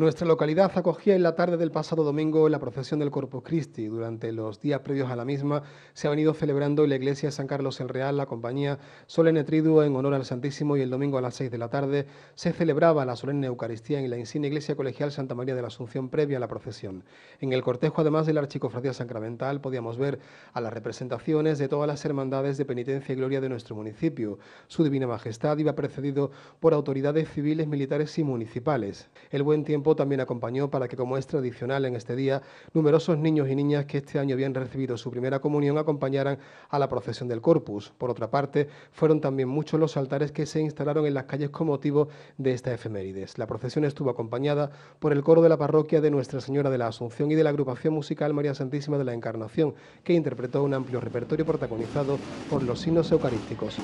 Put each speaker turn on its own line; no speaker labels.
Nuestra localidad acogía en la tarde del pasado domingo la procesión del Corpus Christi. Durante los días previos a la misma se ha venido celebrando en la iglesia de San Carlos el Real la compañía Solene Triduo en honor al Santísimo y el domingo a las 6 de la tarde se celebraba la solemne Eucaristía en la insigne iglesia colegial Santa María de la Asunción previa a la procesión. En el cortejo, además de la Archicofradía Sacramental, podíamos ver a las representaciones de todas las hermandades de penitencia y gloria de nuestro municipio. Su Divina Majestad iba precedido por autoridades civiles, militares y municipales. El buen tiempo también acompañó para que, como es tradicional en este día, numerosos niños y niñas que este año habían recibido su primera comunión acompañaran a la procesión del Corpus. Por otra parte, fueron también muchos los altares que se instalaron en las calles con motivo de esta efemérides. La procesión estuvo acompañada por el coro de la parroquia de Nuestra Señora de la Asunción y de la agrupación musical María Santísima de la Encarnación, que interpretó un amplio repertorio protagonizado por los signos eucarísticos.